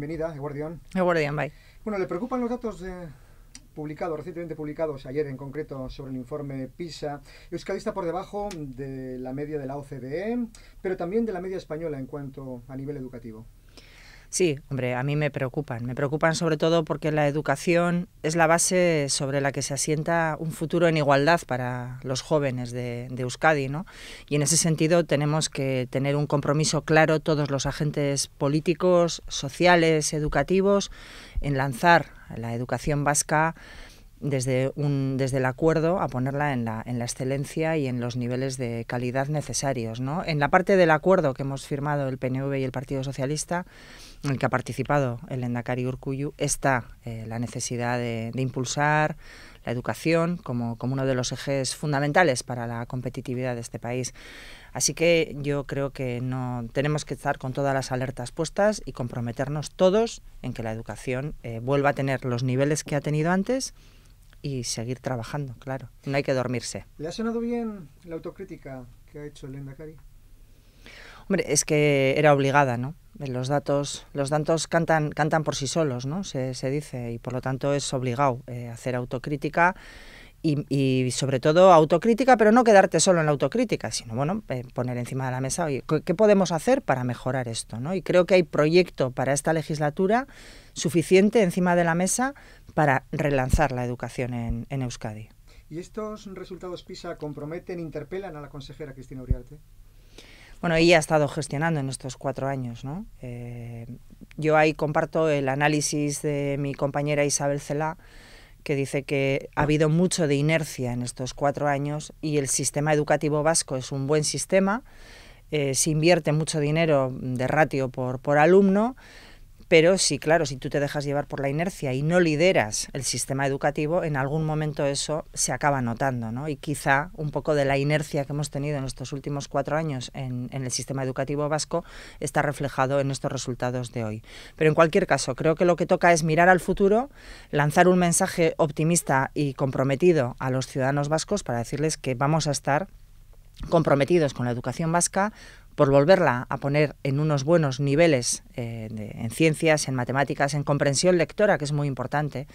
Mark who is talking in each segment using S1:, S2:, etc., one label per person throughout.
S1: Bienvenida, Guardián. Guardián, bye. Bueno, ¿le preocupan los datos eh, publicados, recientemente publicados, ayer en concreto, sobre el informe PISA? Euskadi está por debajo de la media de la OCDE, pero también de la media española en cuanto a nivel educativo.
S2: Sí, hombre, a mí me preocupan. Me preocupan sobre todo porque la educación es la base sobre la que se asienta un futuro en igualdad para los jóvenes de, Euskadi, ¿no? Y en ese sentido tenemos que tener un compromiso claro todos los agentes políticos, sociales, educativos, en lanzar la educación vasca desde, un, desde el acuerdo a ponerla en la, en la excelencia y en los niveles de calidad necesarios. ¿no? En la parte del acuerdo que hemos firmado el PNV y el Partido Socialista, en el que ha participado el Endacari Urcuyu, está eh, la necesidad de, impulsar la educación como, como uno de los ejes fundamentales para la competitividad de este país. Así que yo creo que no tenemos que estar con todas las alertas puestas y comprometernos todos en que la educación eh, vuelva a tener los niveles que ha tenido antes y seguir trabajando, claro. No hay que dormirse.
S1: ¿Le ha sonado bien la autocrítica que ha hecho Lenda Cari?
S2: Hombre, es que era obligada, ¿no? Los datos, los datos cantan, cantan por sí solos, ¿no? Se, se dice, y por lo tanto es obligado eh, hacer autocrítica y, y, sobre todo autocrítica, pero no quedarte solo en la autocrítica, sino bueno, poner encima de la mesa, ¿qué podemos hacer para mejorar esto? ¿no? Y creo que hay proyecto para esta legislatura suficiente encima de la mesa para relanzar la educación en, Euskadi.
S1: ¿Y estos resultados PISA comprometen, interpelan a la consejera Cristina Uriarte?
S2: Bueno, ella ha estado gestionando en estos cuatro años, ¿no? Eh, yo ahí comparto el análisis de mi compañera Isabel Celá, que dice que ha habido mucho de inercia en estos cuatro años y el sistema educativo vasco es un buen sistema, eh, se invierte mucho dinero de ratio por, por alumno, pero sí, claro, si tú te dejas llevar por la inercia y no lideras el sistema educativo, en algún momento eso se acaba notando, ¿no? Y quizá un poco de la inercia que hemos tenido en estos últimos cuatro años en, en el sistema educativo vasco está reflejado en estos resultados de hoy. Pero en cualquier caso, creo que lo que toca es mirar al futuro, lanzar un mensaje optimista y comprometido a los ciudadanos vascos para decirles que vamos a estar comprometidos con la educación vasca, por volverla a poner en unos buenos niveles eh, de, en ciencias, en matemáticas, en comprensión lectora, que es muy importante,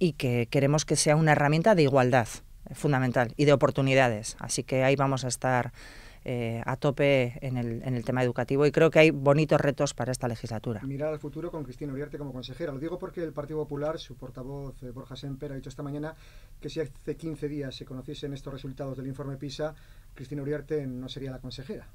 S2: y que queremos que sea una herramienta de igualdad eh, fundamental y de oportunidades. Así que ahí vamos a estar eh, a tope en el, tema educativo y creo que hay bonitos retos para esta legislatura.
S1: Mirar al futuro con Cristina Uriarte como consejera. Lo digo porque el Partido Popular, su portavoz Borja Semper, ha dicho esta mañana que si hace 15 días se conociesen estos resultados del informe PISA, Cristina Uriarte no sería la consejera.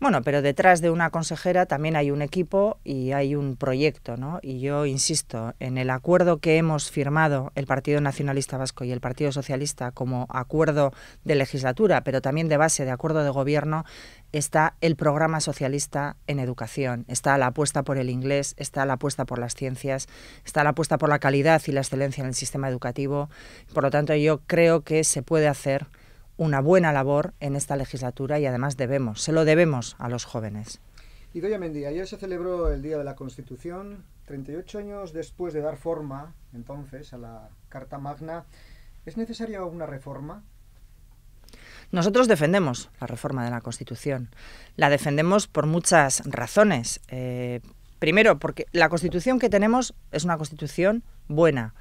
S2: Bueno, pero detrás de una consejera también hay un equipo y hay un proyecto, ¿no? Y yo insisto, en el acuerdo que hemos firmado el Partido Nacionalista Vasco y el Partido Socialista como acuerdo de legislatura, pero también de base de acuerdo de gobierno, está el programa socialista en educación, está la apuesta por el inglés, está la apuesta por las ciencias, está la apuesta por la calidad y la excelencia en el sistema educativo. Por lo tanto, yo creo que se puede hacer una buena labor en esta legislatura y además debemos, se lo debemos a los jóvenes.
S1: Y Doña Mendía, ayer se celebró el Día de la Constitución, 38 años después de dar forma entonces a la Carta Magna. ¿Es necesaria una reforma?
S2: Nosotros defendemos la reforma de la Constitución. La defendemos por muchas razones. Eh, primero, porque la Constitución que tenemos es una Constitución buena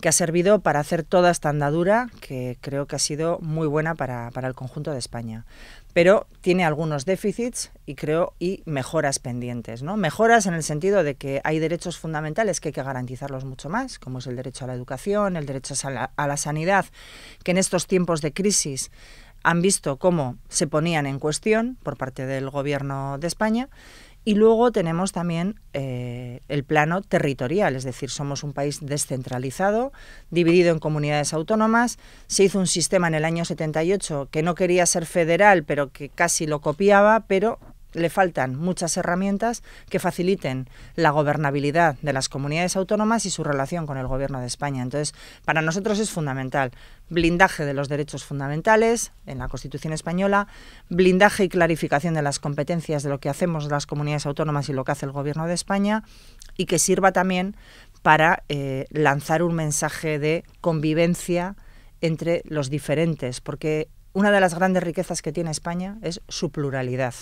S2: que ha servido para hacer toda esta andadura que creo que ha sido muy buena para, el conjunto de España. Pero tiene algunos déficits y creo y mejoras pendientes, ¿no? Mejoras en el sentido de que hay derechos fundamentales que hay que garantizarlos mucho más, como es el derecho a la educación, el derecho a la, a la sanidad, que en estos tiempos de crisis han visto cómo se ponían en cuestión por parte del gobierno de España y luego tenemos también eh, el plano territorial, es decir, somos un país descentralizado, dividido en comunidades autónomas. Se hizo un sistema en el año 78 que no quería ser federal, pero que casi lo copiaba, pero le faltan muchas herramientas que faciliten la gobernabilidad de las comunidades autónomas y su relación con el Gobierno de España. Entonces, para nosotros es fundamental blindaje de los derechos fundamentales en la Constitución española, blindaje y clarificación de las competencias de lo que hacemos las comunidades autónomas y lo que hace el Gobierno de España, y que sirva también para eh, lanzar un mensaje de convivencia entre los diferentes, porque una de las grandes riquezas que tiene España es su pluralidad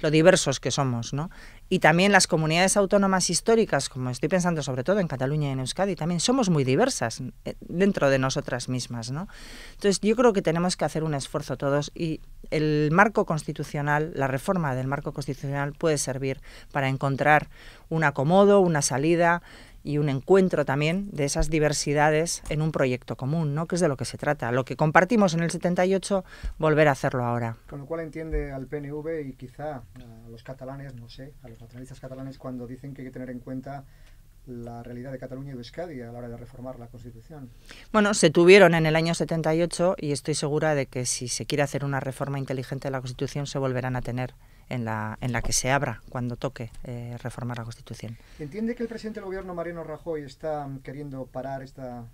S2: lo diversos que somos, ¿no? Y también las comunidades autónomas históricas, como estoy pensando sobre todo en Cataluña y en Euskadi, también somos muy diversas eh, dentro de nosotras mismas, ¿no? Entonces yo creo que tenemos que hacer un esfuerzo todos y el marco constitucional, la reforma del marco constitucional puede servir para encontrar un acomodo, una salida y un encuentro también de esas diversidades en un proyecto común, ¿no? que es de lo que se trata. Lo que compartimos en el 78, volver a hacerlo ahora.
S1: Con lo cual entiende al PNV y quizá a los catalanes, no sé, a los nacionalistas catalanes cuando dicen que hay que tener en cuenta la realidad de Cataluña y de Euskadi a la hora de reformar la Constitución?
S2: Bueno, se tuvieron en el año 78 y estoy segura de que si se quiere hacer una reforma inteligente de la Constitución se volverán a tener en la, en la que se abra cuando toque eh, reformar la Constitución.
S1: ¿Entiende que el presidente del gobierno, Mariano Rajoy, está queriendo parar esta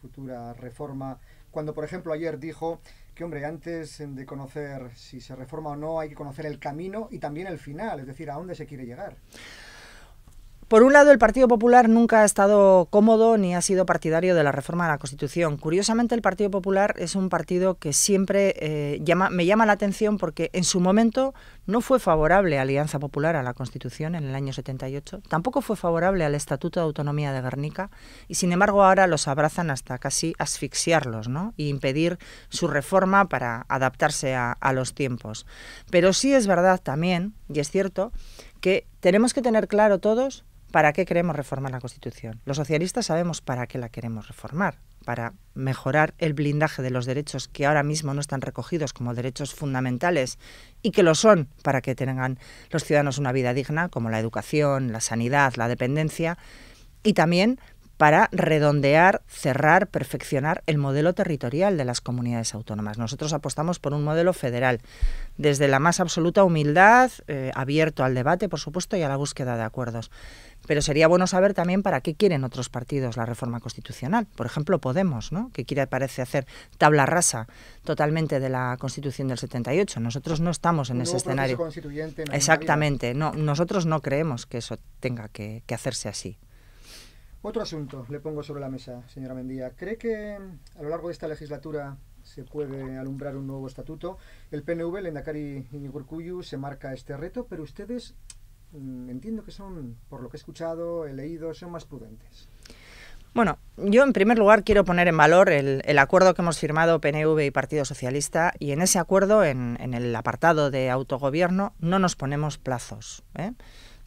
S1: futura reforma cuando, por ejemplo, ayer dijo que, hombre, antes de conocer si se reforma o no, hay que conocer el camino y también el final, es decir, a dónde se quiere llegar?
S2: Por un lado, el Partido Popular nunca ha estado cómodo ni ha sido partidario de la reforma de la Constitución. Curiosamente, el Partido Popular es un partido que siempre eh, me llama la atención porque en su momento no fue favorable a Alianza Popular a la Constitución en el año 78, tampoco fue favorable al Estatuto de Autonomía de Guernica y, sin embargo, ahora los abrazan hasta casi asfixiarlos ¿no? y impedir su reforma para adaptarse a, a los tiempos. Pero sí es verdad también, y es cierto, que tenemos que tener claro todos ¿Para qué queremos reformar la Constitución? Los socialistas sabemos para qué la queremos reformar, para mejorar el blindaje de los derechos que ahora mismo no están recogidos como derechos fundamentales y que lo son para que tengan los ciudadanos una vida digna, como la educación, la sanidad, la dependencia, y también para redondear, cerrar, perfeccionar el modelo territorial de las comunidades autónomas. Nosotros apostamos por un modelo federal, desde la más absoluta humildad, eh, abierto al debate, por supuesto, y a la búsqueda de acuerdos. Pero sería bueno saber también para qué quieren otros partidos la reforma constitucional. Por ejemplo, Podemos, ¿no? que quiere, parece, hacer tabla rasa totalmente de la Constitución del 78. Nosotros no estamos en ese escenario. Exactamente. No, nosotros no creemos que eso tenga que hacerse así.
S1: Otro asunto le pongo sobre la mesa, señora Mendía. ¿Cree que mm, a lo largo de esta legislatura se puede alumbrar un nuevo estatuto? El PNV, el Endacari Iñigurcuyu, se marca este reto, pero ustedes mm, entiendo que son, por lo que he escuchado, he leído, son más prudentes.
S2: Bueno, yo en primer lugar quiero poner en valor el, acuerdo que hemos firmado PNV y Partido Socialista y en ese acuerdo, en, el apartado de autogobierno, no nos ponemos plazos. ¿eh?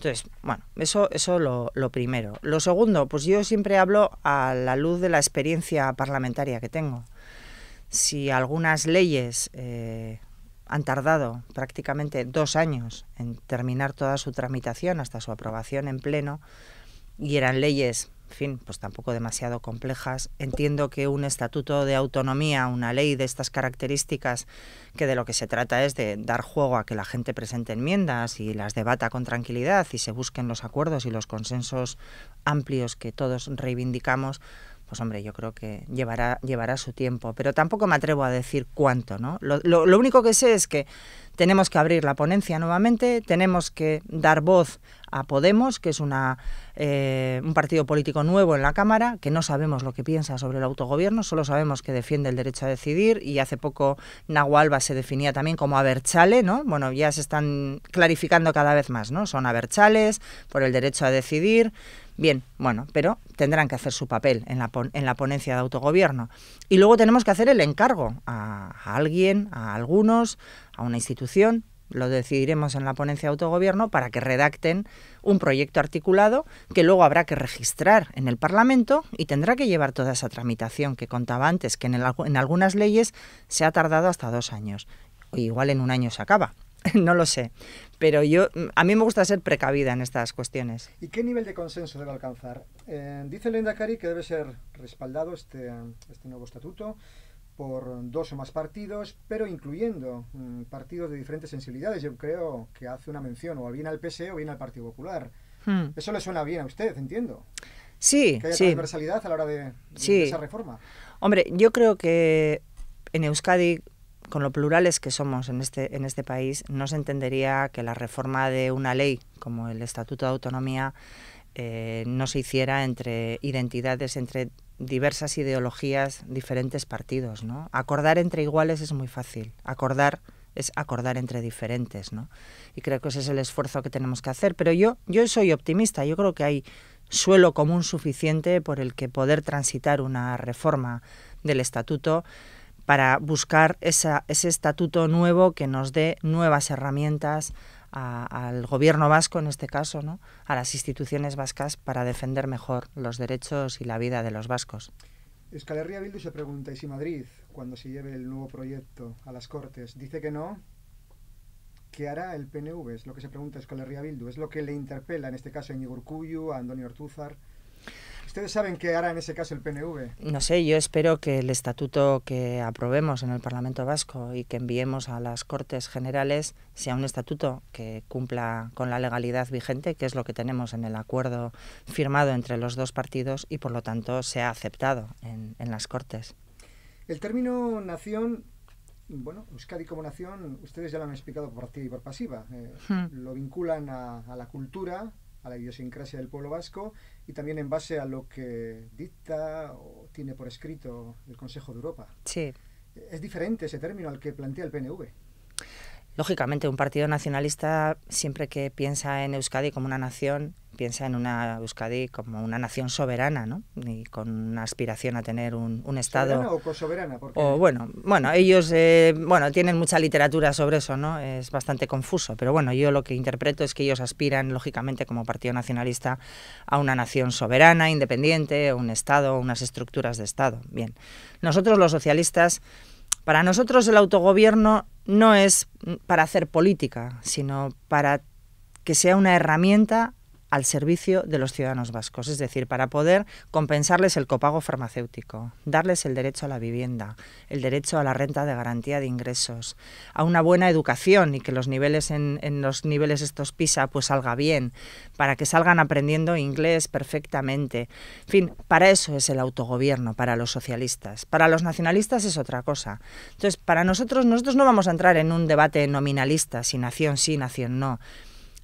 S2: Entonces, bueno, eso, eso lo, lo primero. Lo segundo, pues yo siempre hablo a la luz de la experiencia parlamentaria que tengo. Si algunas leyes eh, han tardado prácticamente dos años en terminar toda su tramitación hasta su aprobación en pleno, y eran leyes en fin, pues tampoco demasiado complejas. Entiendo que un estatuto de autonomía, una ley de estas características, que de lo que se trata es de dar juego a que la gente presente enmiendas y las debata con tranquilidad y se busquen los acuerdos y los consensos amplios que todos reivindicamos, pues hombre, yo creo que llevará, llevará su tiempo. Pero tampoco me atrevo a decir cuánto, ¿no? lo único que sé es que tenemos que abrir la ponencia nuevamente, tenemos que dar voz a Podemos, que es una, eh, un partido político nuevo en la Cámara, que no sabemos lo que piensa sobre el autogobierno, solo sabemos que defiende el derecho a decidir y hace poco Nahualba se definía también como aberchale, ¿no? Bueno, ya se están clarificando cada vez más, ¿no? Son aberchales por el derecho a decidir. Bien, bueno, pero tendrán que hacer su papel en la, en la ponencia de autogobierno. Y luego tenemos que hacer el encargo a alguien, a algunos, a una institución, lo decidiremos en la ponencia de autogobierno, para que redacten un proyecto articulado que luego habrá que registrar en el Parlamento y tendrá que llevar toda esa tramitación que contaba antes, que en, algunas leyes se ha tardado hasta dos años. igual en un año se acaba. No lo sé, pero yo a mí me gusta ser precavida en estas cuestiones.
S1: ¿Y qué nivel de consenso debe alcanzar? Eh, dice Linda Cari que debe ser respaldado este, este nuevo estatuto por dos o más partidos, pero incluyendo mm, partidos de diferentes sensibilidades. Yo creo que hace una mención o bien al PSE o bien al Partido Popular. Hmm. Eso le suena bien a usted, entiendo.
S2: Sí, que haya transversalidad
S1: a la hora de, esa reforma.
S2: Hombre, yo creo que en Euskadi, con lo plurales que somos en este, en este país, no se entendería que la reforma de una ley como el Estatuto de Autonomía eh, no se hiciera entre identidades, entre diversas ideologías, diferentes partidos, ¿no? Acordar entre iguales es muy fácil, acordar es acordar entre diferentes, ¿no? Y creo que ese es el esfuerzo que tenemos que hacer, pero yo yo soy optimista, yo creo que hay suelo común suficiente por el que poder transitar una reforma del estatuto para buscar ese estatuto nuevo que nos dé nuevas herramientas al gobierno vasco, en este caso, ¿no? a las instituciones vascas para defender mejor los derechos y la vida de los vascos.
S1: Escalería Bildu se pregunta, ¿y si Madrid, cuando se lleve el nuevo proyecto a las Cortes, dice que no? ¿Qué hará el PNV? Es lo que se pregunta Escalería Bildu. Es lo que le interpela, en este caso, a Iñigo Urcuyu, a Antonio Ortúzar. ¿Ustedes saben qué hará en ese caso el PNV?
S2: No sé, yo espero que el estatuto que aprobemos en el Parlamento Vasco y que enviemos a las Cortes Generales sea un estatuto que cumpla con la legalidad vigente, que es lo que tenemos en el acuerdo firmado entre los dos partidos y por lo tanto sea aceptado en, las Cortes.
S1: El término nación bueno, Euskadi como nación, ustedes ya lo han explicado por activa y por pasiva. Eh, hmm. Lo vinculan a, a, la cultura, a la idiosincrasia del pueblo vasco y también en base a lo que dicta o tiene por escrito el Consejo de Europa. Sí. Es diferente ese término al que plantea el PNV.
S2: Lógicamente, un partido nacionalista siempre que piensa en Euskadi como una nación piensa en una Euskadi como una nación soberana, ¿no? Y con una aspiración a tener un, Estado... ¿Soberana
S1: o cosoberana?
S2: O, bueno, bueno, ellos eh, bueno, tienen mucha literatura sobre eso, ¿no? Es bastante confuso, pero bueno, yo lo que interpreto es que ellos aspiran, lógicamente, como Partido Nacionalista, a una nación soberana, independiente, un Estado, unas estructuras de Estado. Bien, nosotros los socialistas... Para nosotros el autogobierno no es para hacer política, sino para que sea una herramienta al servicio de los ciudadanos vascos, es decir, para poder compensarles el copago farmacéutico, darles el derecho a la vivienda, el derecho a la renta de garantía de ingresos, a una buena educación y que los niveles en, los niveles estos PISA pues salga bien, para que salgan aprendiendo inglés perfectamente. En fin, para eso es el autogobierno, para los socialistas. Para los nacionalistas es otra cosa. Entonces, para nosotros, nosotros no vamos a entrar en un debate nominalista, si nación sí, nación no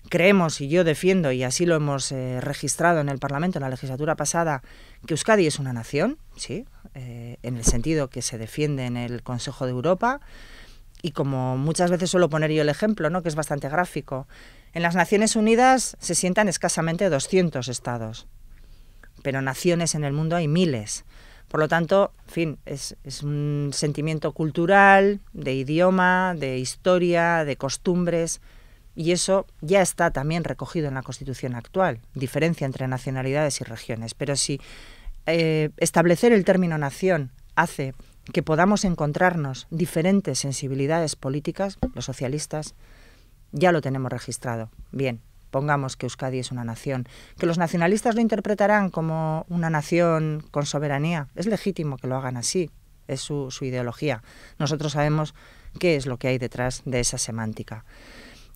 S2: creemos y yo defiendo, y así lo hemos eh, registrado en el Parlamento en la legislatura pasada, que Euskadi es una nación, sí, eh, en el sentido que se defiende en el Consejo de Europa. Y como muchas veces suelo poner yo el ejemplo, ¿no? que es bastante gráfico, en las Naciones Unidas se sientan escasamente 200 estados, pero naciones en el mundo hay miles. Por lo tanto, fin, es, un sentimiento cultural, de idioma, de historia, de costumbres, y eso ya está también recogido en la Constitución actual, diferencia entre nacionalidades y regiones. Pero si eh, establecer el término nación hace que podamos encontrarnos diferentes sensibilidades políticas, los socialistas, ya lo tenemos registrado. Bien, pongamos que Euskadi es una nación, que los nacionalistas lo interpretarán como una nación con soberanía. Es legítimo que lo hagan así, es su, su ideología. Nosotros sabemos qué es lo que hay detrás de esa semántica.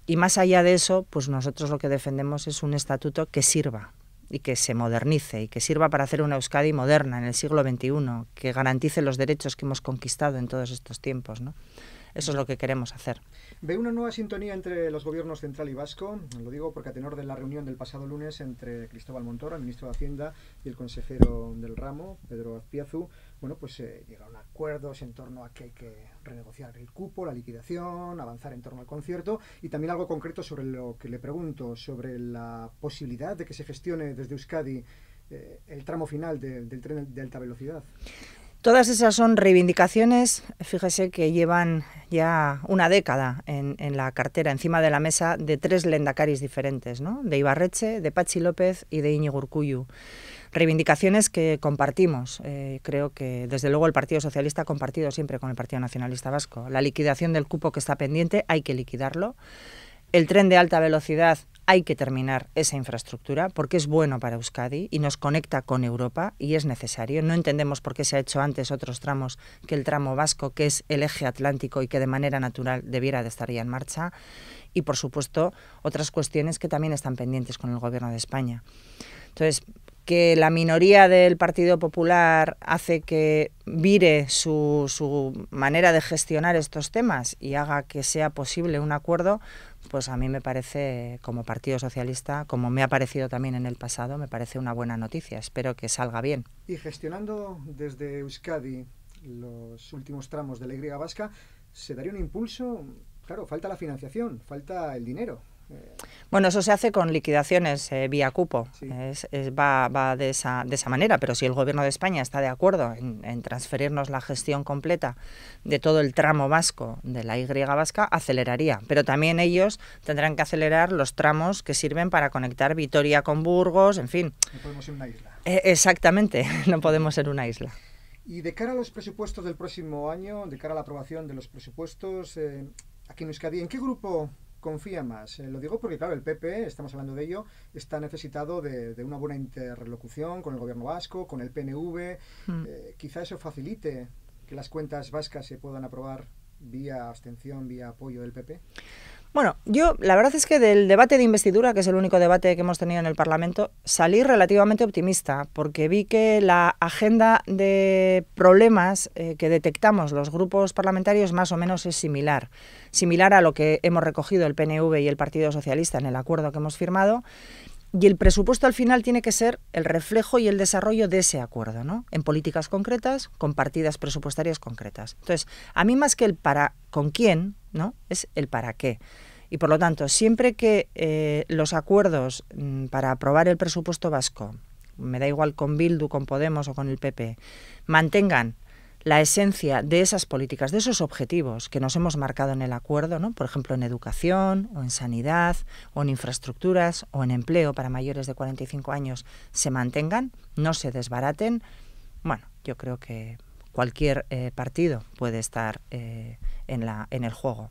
S2: Y más allá de eso, pues nosotros lo que defendemos es un estatuto que sirva y que se modernice y que sirva para hacer una Euskadi moderna en el siglo XXI, que garantice los derechos que hemos conquistado en todos estos tiempos. Eso es lo que queremos hacer.
S1: veo una nueva sintonía entre los gobiernos central y vasco? Lo digo porque a tenor de la reunión del pasado lunes entre Cristóbal Montoro, el ministro de Hacienda, y el consejero del ramo, Pedro Azpiazu, bueno, pues eh, llegaron acuerdos en torno a que hay que renegociar el cupo, la liquidación, avanzar en torno al concierto y también algo concreto sobre lo que le pregunto, sobre la posibilidad de que se gestione desde Euskadi eh, el tramo final del tren de alta velocidad.
S2: Todas esas son reivindicaciones, fíjese que llevan ya una década en, la cartera, encima de la mesa, de tres lendacaris diferentes, ¿no? de Ibarreche, de Pachi López y de Iñigo Urcuyu reivindicaciones que compartimos. Eh, creo que, desde luego, el Partido Socialista ha compartido siempre con el Partido Nacionalista Vasco. La liquidación del cupo que está pendiente, hay que liquidarlo. El tren de alta velocidad hay que terminar esa infraestructura porque es bueno para Euskadi y nos conecta con Europa y es necesario. No entendemos por qué se ha hecho antes otros tramos que el tramo vasco, que es el eje atlántico y que de manera natural debiera de estar ya en marcha. Y, por supuesto, otras cuestiones que también están pendientes con el Gobierno de España. Entonces, que la minoría del Partido Popular hace que vire su, su, manera de gestionar estos temas y haga que sea posible un acuerdo, pues a mí me parece, como Partido Socialista, como me ha parecido también en el pasado, me parece una buena noticia. Espero que salga bien.
S1: Y gestionando desde Euskadi los últimos tramos de la Y vasca, ¿se daría un impulso? Claro, falta la financiación, falta el dinero.
S2: Bueno, eso se hace con liquidaciones eh, vía cupo, es, va, de, esa, de, esa, manera, pero si el Gobierno de España está de acuerdo en, transferirnos la gestión completa de todo el tramo vasco de la Y vasca, aceleraría, pero también ellos tendrán que acelerar los tramos que sirven para conectar Vitoria con Burgos, en fin. No podemos ser una isla. Eh, exactamente, no podemos ser una isla.
S1: Y de cara a los presupuestos del próximo año, de cara a la aprobación de los presupuestos, ¿a eh, aquí en Euskadi, ¿en qué grupo confía más. Eh, lo digo porque, claro, el PP, estamos hablando de ello, está necesitado de, una buena interlocución con el gobierno vasco, con el PNV. Hmm. Eh, quizá eso facilite que las cuentas vascas se puedan aprobar vía abstención, vía apoyo del PP.
S2: Bueno, yo la verdad es que del debate de investidura, que es el único debate que hemos tenido en el Parlamento, salí relativamente optimista, porque vi que la agenda de problemas eh, que detectamos los grupos parlamentarios más o menos es similar, similar a lo que hemos recogido el PNV y el Partido Socialista en el acuerdo que hemos firmado. Y el presupuesto al final tiene que ser el reflejo y el desarrollo de ese acuerdo, ¿no? En políticas concretas, con partidas presupuestarias concretas. Entonces, a mí más que el para con quién, ¿no? Es el para qué. Y por lo tanto, siempre que eh, los acuerdos mm, para aprobar el presupuesto vasco, me da igual con Bildu, con Podemos o con el PP, mantengan la esencia de esas políticas, de esos objetivos que nos hemos marcado en el acuerdo, por ejemplo, en educación o en sanidad o en infraestructuras o en empleo para mayores de 45 años, se mantengan, no se desbaraten. Bueno, yo creo que cualquier eh, partido puede estar eh, la, en el juego.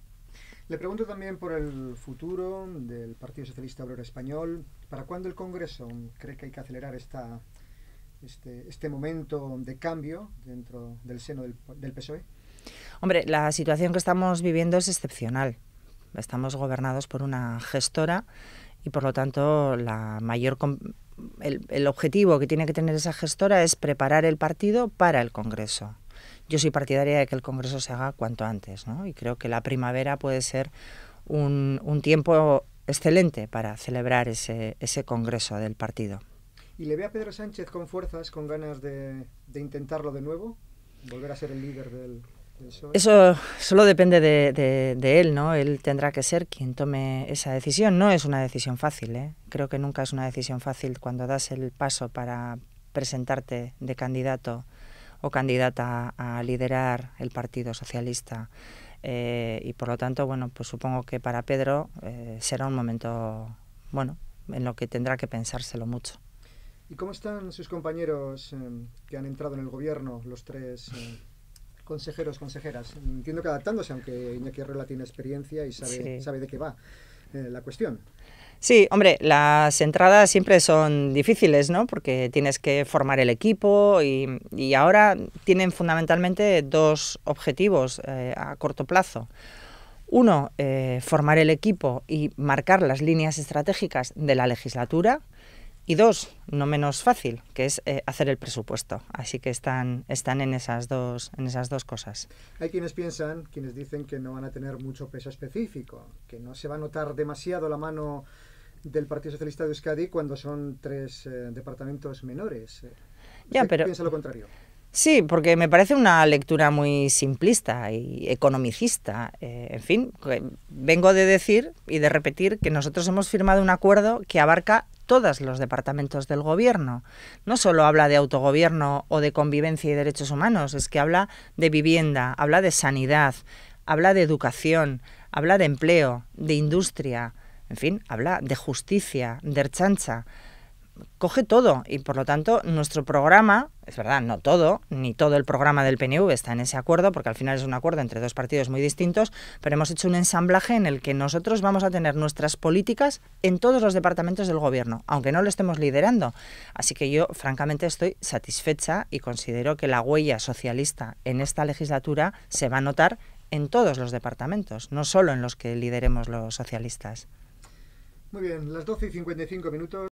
S1: Le pregunto también por el futuro del Partido Socialista Obrero Español. ¿Para cuándo el Congreso cree que hay que acelerar esta, este, este momento de cambio dentro del seno del, PSOE?
S2: Hombre, la situación que estamos viviendo es excepcional. Estamos gobernados por una gestora y por lo tanto la mayor el, el objetivo que tiene que tener esa gestora es preparar el partido para el Congreso yo soy partidaria de que el Congreso se haga cuanto antes, ¿no? Y creo que la primavera puede ser un, un tiempo excelente para celebrar ese, ese Congreso del partido.
S1: ¿Y le ve a Pedro Sánchez con fuerzas, con ganas de, de intentarlo de nuevo? ¿Volver a ser el líder del,
S2: eso solo depende de, él, ¿no? Él tendrá que ser quien tome esa decisión. No es una decisión fácil, ¿eh? Creo que nunca es una decisión fácil cuando das el paso para presentarte de candidato o candidata a liderar el Partido Socialista. Eh, y por lo tanto, bueno, pues supongo que para Pedro eh, será un momento, bueno, en lo que tendrá que pensárselo mucho.
S1: ¿Y cómo están sus compañeros eh, que han entrado en el gobierno, los tres consejeros, consejeras? Entiendo que adaptándose, aunque Iñaki Arreola tiene experiencia y sabe, sabe de qué va la cuestión.
S2: Sí, hombre, las entradas siempre son difíciles, ¿no? Porque tienes que formar el equipo y, ahora tienen fundamentalmente dos objetivos eh, a corto plazo. Uno, eh, formar el equipo y marcar las líneas estratégicas de la legislatura. Y dos, no menos fácil, que es eh, hacer el presupuesto. Así que están, están en, esas dos, en esas dos cosas.
S1: Hay quienes piensan, quienes dicen que no van a tener mucho peso específico, que no se va a notar demasiado la mano del Partido Socialista de Euskadi cuando son tres eh, departamentos menores. Eh, ya, pero... Piensa lo contrario.
S2: Sí, porque me parece una lectura muy simplista y economicista. Eh, en fin, vengo de decir y de repetir que nosotros hemos firmado un acuerdo que abarca todos los departamentos del gobierno. No solo habla de autogobierno o de convivencia y derechos humanos, es que habla de vivienda, habla de sanidad, habla de educación, habla de empleo, de industria, en fin, habla de justicia, de rechancha, Coge todo y por lo tanto nuestro programa, es verdad, no todo, ni todo el programa del PNV está en ese acuerdo, porque al final es un acuerdo entre dos partidos muy distintos, pero hemos hecho un ensamblaje en el que nosotros vamos a tener nuestras políticas en todos los departamentos del gobierno, aunque no lo estemos liderando. Así que yo francamente estoy satisfecha y considero que la huella socialista en esta legislatura se va a notar en todos los departamentos, no solo en los que lideremos los socialistas.
S1: Muy bien, las 12 y 55 minutos.